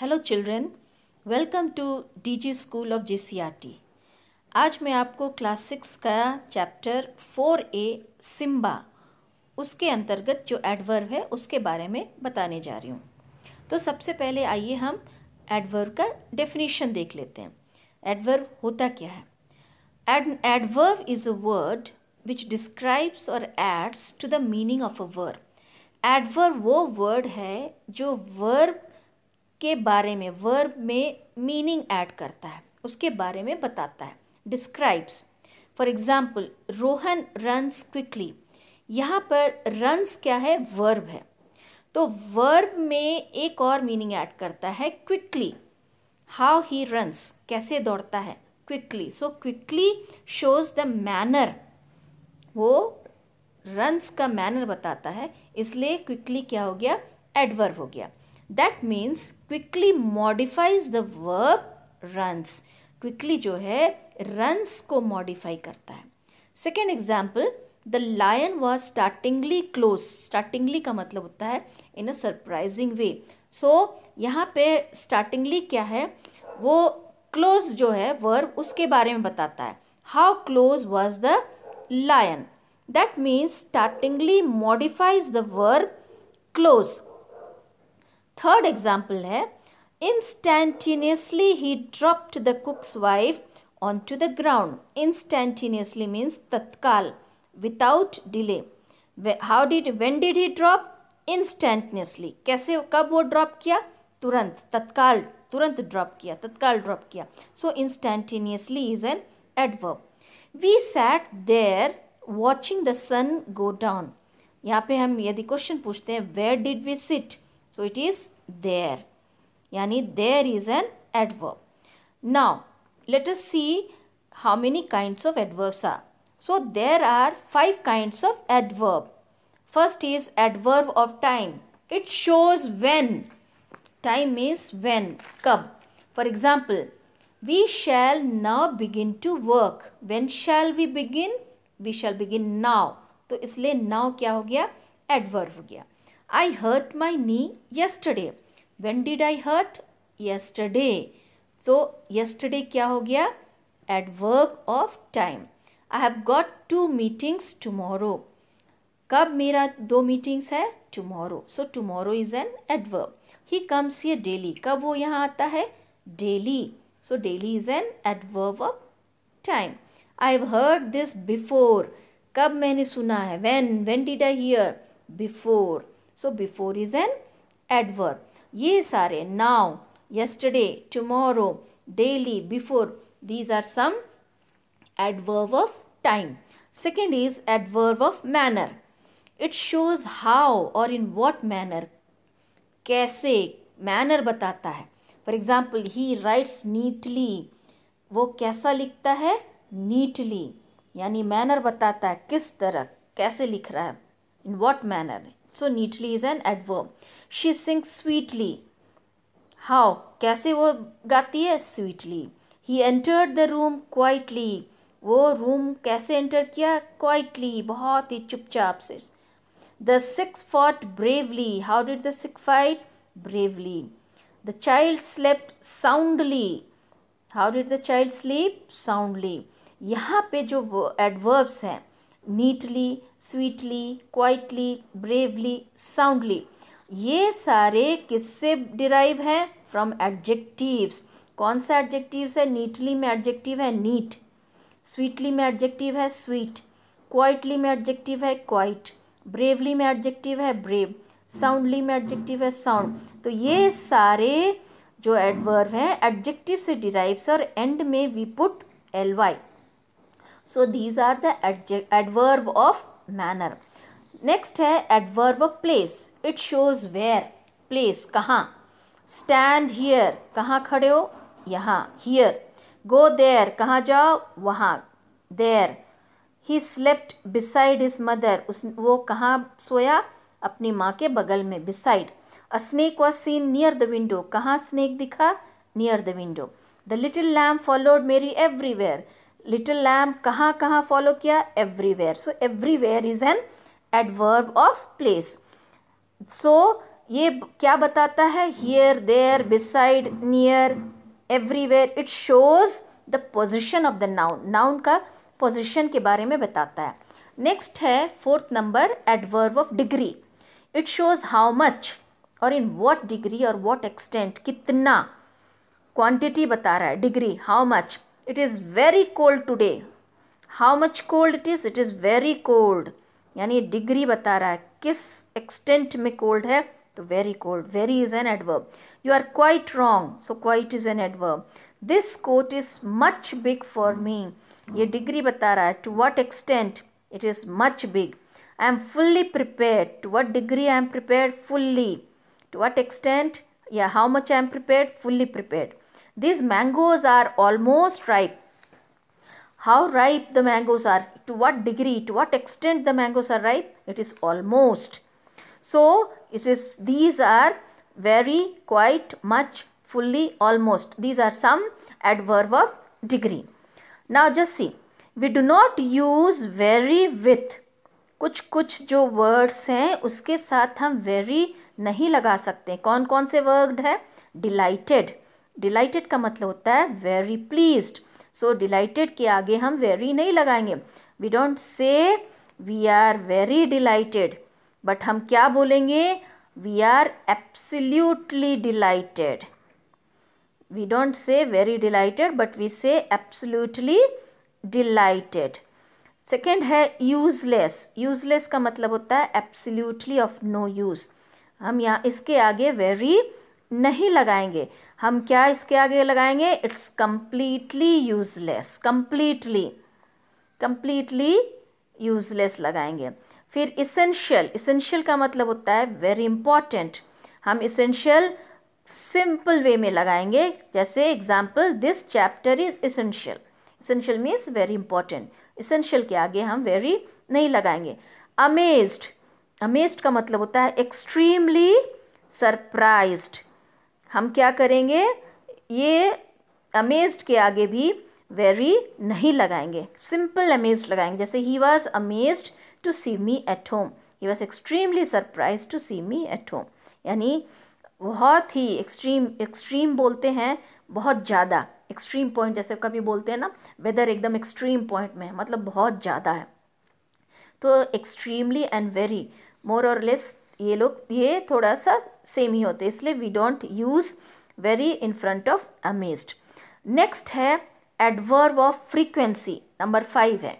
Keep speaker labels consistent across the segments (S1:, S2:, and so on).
S1: Hello children welcome to DG school of JCRT आज मैं आपको क्लास सिक्स का चैप्टर फोर ए सिम्बा उसके अंतर्गत जो एडवर्ब है उसके बारे में बताने जा रही हूँ तो सबसे पहले आइए हम एडवर्ब का डेफिनेशन देख लेते हैं एडवर्ब होता क्या है ad adverb is a word which describes और adds to the meaning of a verb adverb वो वर्ड है जो वर्ब उसके बारे में वर्ब में मीनिंग ऐड करता है उसके बारे में बताता है describes for example Rohan runs quickly यहाँ पर रन्स क्या है वर्ब है तो वर्ब में एक और मीनिंग ऐड करता है क्विकली हाउ ही रन्स कैसे दौड़ता है quickly so quickly shows the manner वो रन्स का मैनर बताता है इसलिए क्विकली क्या हो गया एडवर्ब हो गया that means quickly modifies the verb runs quickly जो है रन्स को मॉडिफाई करता है second example the lion was startlingly close startlingly का मतलब होता है इन अ सरप्राइजिंग वे सो यहाँ पे स्टार्टिंगली क्या है वो क्लोज जो है वर्ब उसके बारे में बताता है how close was the lion that means startlingly modifies the verb close third example है instantaneously he dropped the cook's wife on to the ground instantaneously means तत्काल without delay how did when did he drop instantaneously कैसे कब वो drop किया तुरंत तत्काल तुरंत drop किया तत्काल ड्रॉप किया so instantaneously is an adverb we sat there watching the sun go down यहाँ पे हम यदि क्वेश्चन पूछते हैं where did we sit so it is there yani there is an adverb now let us see how many kinds of adverbs are so there are five kinds of adverb first is adverb of time it shows when time means when kab for example we shall now begin to work when shall we begin we shall begin now to isliye now kya ho gaya adverb ho gaya I hurt my knee yesterday. When did I hurt? Yesterday. तो yesterday क्या हो गया adverb of time I have got two meetings tomorrow कब मेरा दो meetings है tomorrow so tomorrow is an adverb he comes ये daily कब वो यहाँ आता है daily so daily is an adverb of time I have heard this before कब मैंने सुना है when when did I hear before so before is an adverb ये सारे now yesterday tomorrow daily before these are some adverb of time second is adverb of manner it shows how और in what manner कैसे manner बताता है for example he writes neatly वो कैसा लिखता है नीटली यानी मैनर बताता है किस तरह कैसे लिख रहा है in what manner so neatly is an adverb she sing sweetly how कैसे वो गाती है sweetly he entered the room quietly वो रूम कैसे एंटर किया क्वाइटली बहुत ही चुपचाप से the Sikhs fought bravely how did the Sikh fight bravely the child slept soundly how did the child sleep soundly यहाँ पे जो एडवर्ब्स हैं neatly sweetly quietly bravely soundly ये सारे किससे डिराइव हैं फ्रॉम एडजेक्टिव्स कौन सा एडजेक्टिव्स है नीटली में एडजेक्टिव है नीट स्वीटली में एडजेक्टिव है स्वीट क्वाइटली में एडजेक्टिव है क्वाइट ब्रेवली में एडजेक्टिव है ब्रेव साउंडली में एडजेक्टिव है साउंड तो ये सारे जो एडवर्व हैं एडजेक्टिव से डिराइव्स और एंड में we put L Y so these are the adverb of manner next है adverb of place it shows where place कहाँ स्टैंड हियर कहाँ खड़े हो यहाँ हियर गो देयर कहाँ जाओ वहाँ there he slept beside his mother उस वो कहाँ सोया अपनी माँ के बगल में beside a snake was seen near the window कहाँ स्नेक दिखा near the window the little lamp followed Mary everywhere little lamp कहाँ कहाँ फॉलो किया everywhere so everywhere is an adverb of place so ये क्या बताता है here there beside near everywhere it shows the position of the noun noun का position के बारे में बताता है नेक्स्ट है fourth number adverb of degree it shows how much और इन वॉट डिग्री और वॉट एक्सटेंट कितना क्वान्टिटी बता रहा है degree how much it is very cold today how much cold it is it is very cold यानी degree बता रहा है किस एक्सटेंट में कोल्ड है तो very cold very is an adverb you are quite wrong so quite is an adverb this coat is much big for me ये degree बता रहा है to what extent it is much big I am fully prepare to what degree I am prepare fully to what extent या how much I am prepare fully prepare These mangoes are almost ripe. How ripe the mangoes are? To what degree? To what extent the mangoes are ripe? It is almost. So, it is these are very, quite, much, fully, almost. These are some adverb of degree. Now, just see. We do not use very with. कुछ कुछ जो words हैं उसके साथ हम very नहीं लगा सकते कौन कौन से वर्ड है डिलाइटेड डिलाइटेड का मतलब होता है वेरी प्लीज्ड सो डिलाइटेड के आगे हम वेरी नहीं लगाएंगे we don't say we are very delighted but हम क्या बोलेंगे we are absolutely delighted we don't say very delighted but we say absolutely delighted second है यूजलेस यूजलेस का मतलब होता है एप्सल्यूटली ऑफ नो यूज़ हम यहाँ इसके आगे वेरी नहीं लगाएंगे हम क्या इसके आगे लगाएंगे it's completely useless completely completely useless लगाएंगे फिर इसेंशियल इसेंशियल का मतलब होता है वेरी इंपॉर्टेंट हम इसेंशियल सिंपल वे में लगाएंगे जैसे example this chapter is essential essential means very important essential के आगे हम वेरी नहीं लगाएंगे अमेज्ड अमेज्ड का मतलब होता है एक्सट्रीमली सरप्राइज्ड हम क्या करेंगे ये अमेज्ड के आगे भी वेरी नहीं लगाएंगे सिंपल अमेज्ड लगाएंगे जैसे he was amazed to see me at home he was extremely surprise to see me at home यानी बहुत ही एक्सट्रीम एक्सट्रीम बोलते हैं बहुत ज़्यादा एक्सट्रीम पॉइंट जैसे कभी बोलते हैं ना वेदर एकदम एक्सट्रीम पॉइंट में है मतलब बहुत ज़्यादा है तो एक्सट्रीमली एंड वेरी मोर और लेस ये लोग ये थोड़ा सा सेम ही होते इसलिए we don't use very in front of amazed next है adverb of frequency number five है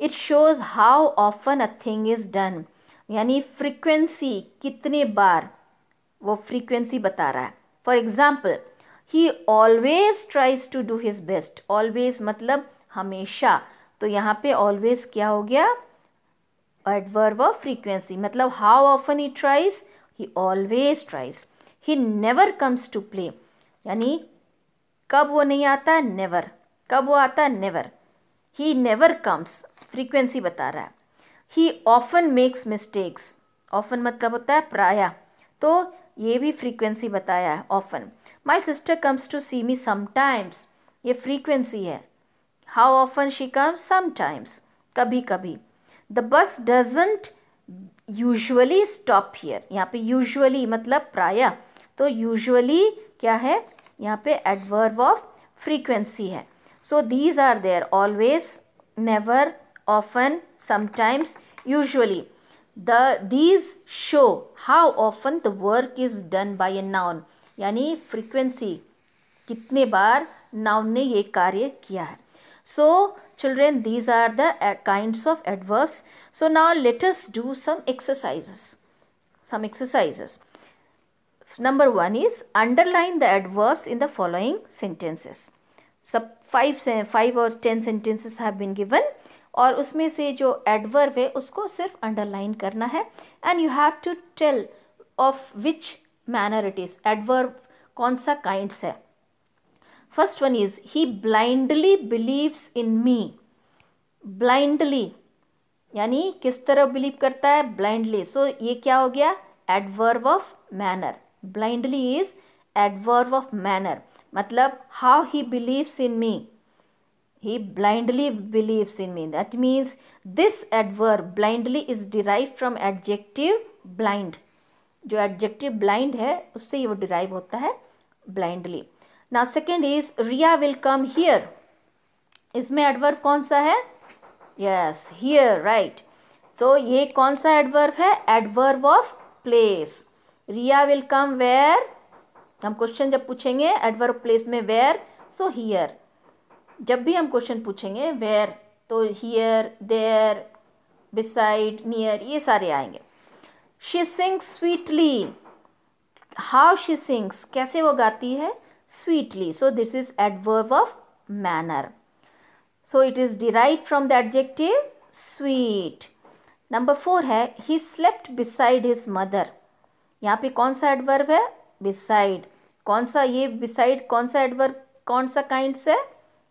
S1: it shows how often a thing is done यानी फ्रीक्वेंसी कितने बार वो फ्रीक्वेंसी बता रहा है for example he always tries to do his best always मतलब हमेशा तो यहाँ पे ऑलवेज क्या हो गया एडवर्ब ऑफ फ्रीक्वेंसी मतलब how often he tries he always tries he never comes to play यानी कब वो नहीं आता नेवर कब वो आता never he never comes frequency बता रहा है he often makes mistakes often मतलब होता है प्राय तो ये भी फ्रीक्वेंसी बताया है often my sister comes to see me sometimes ये फ्रीक्वेंसी है how often she comes sometimes कभी कभी the bus doesn't usually stop here यहाँ पे यूजअली मतलब प्राय तो यूजअली क्या है यहाँ पे एडवर्व ऑफ फ्रीक्वेंसी है so these are there always never often sometimes usually the these show how often the work is done by a noun यानी फ्रीक्वेंसी कितने बार नाउन ने ये कार्य किया है So children these are the kinds of adverbs. So now let us do some exercises. Some exercises. Number 1 is underline the adverbs in the following sentences. so five five or 10 sentences have been given और उसमें से जो adverb है उसको सिर्फ underline करना है and you have to tell of which manner it is adverb कौन सा काइंड्स है first one is he blindly believes in me blindly यानी किस तरह बिलीव करता है ब्लाइंडली सो so, ये क्या हो गया adverb of manner blindly is adverb of manner मतलब how he believes in me he blindly believes in me that means this adverb blindly is derive from adjective blind जो adjective blind है उससे ये वो डिराइव होता है ब्लाइंडली ना second is Riya will come here इसमें एडवर्व कौन सा है यस हियर राइट सो ये कौन सा एडवर्व है adverb of place Riya will come where हम क्वेश्चन जब पूछेंगे एडवर्व प्लेस में वेयर सो हियर जब भी हम क्वेश्चन पूछेंगे वेयर तो हियर देयर बिसाइड नियर ये सारे आएंगे she sings sweetly how she sings कैसे वो गाती है sweetly. So this is adverb of manner. So it is derived from the adjective sweet. Number four है he slept beside his mother. यहाँ पे adverb beside. कौन सा beside कौन adverb कौन kind kind से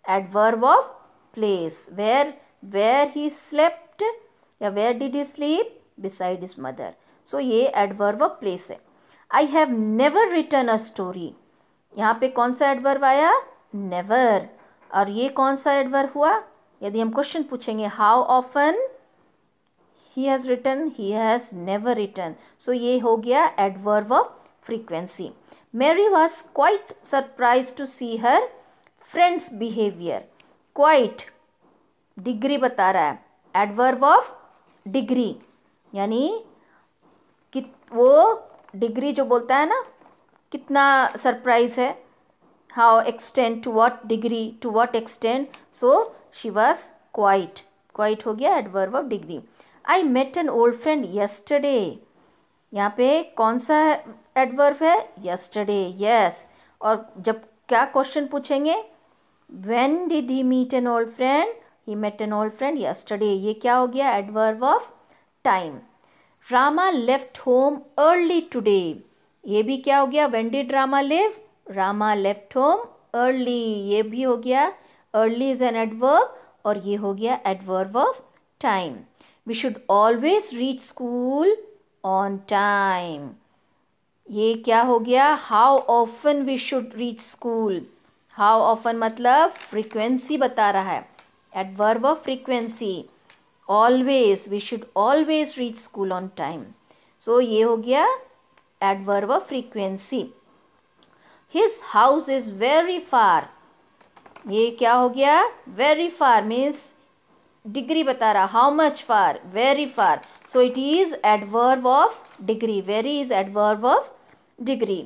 S1: adverb of place where where he slept where did he sleep beside his mother. So ये adverb of place I have never written a story. यहाँ पे कौन सा एडवर्ब आया नेवर और ये कौन सा एडवर्ब हुआ यदि हम क्वेश्चन पूछेंगे how often he has return he has never return so ये हो गया adverb of frequency Mary was quite surprise to see her friends behaviour quite degree बता रहा है एडवर्ब ऑफ डिग्री यानी कि वो डिग्री जो बोलता है ना कितना सरप्राइज है how extend to what degree to what extend so she was quite quite हो गया adverb of degree I met an old friend yesterday यहाँ पे कौन सा एडवर्व है यस्टरडे यस और जब क्या क्वेश्चन पूछेंगे when did he meet an old friend he met an old friend yesterday ये क्या हो गया adverb of time Rama left home early today ये भी क्या हो गया when did Rama leave Rama left home early ये भी हो गया अर्ली इज एन एडवर्ब और ये हो गया adverb of time we should always reach school on time ये क्या हो गया how often we should reach school how often मतलब फ्रीक्वेंसी बता रहा है adverb of frequency always we should always reach school on time so ये हो गया adverb of frequency. His house is very far. ये क्या हो गया वेरी फार मीन्स डिग्री बता रहा how much far very far so it is adverb of degree very is adverb of degree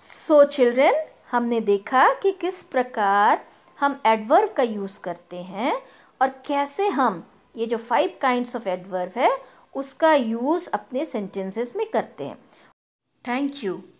S1: so children हमने देखा कि किस प्रकार हम एडवर्व का यूज़ करते हैं और कैसे हम ये जो फाइव काइंड्स ऑफ एडवर्व है उसका यूज़ अपने सेंटेंसेस में करते हैं Thank you.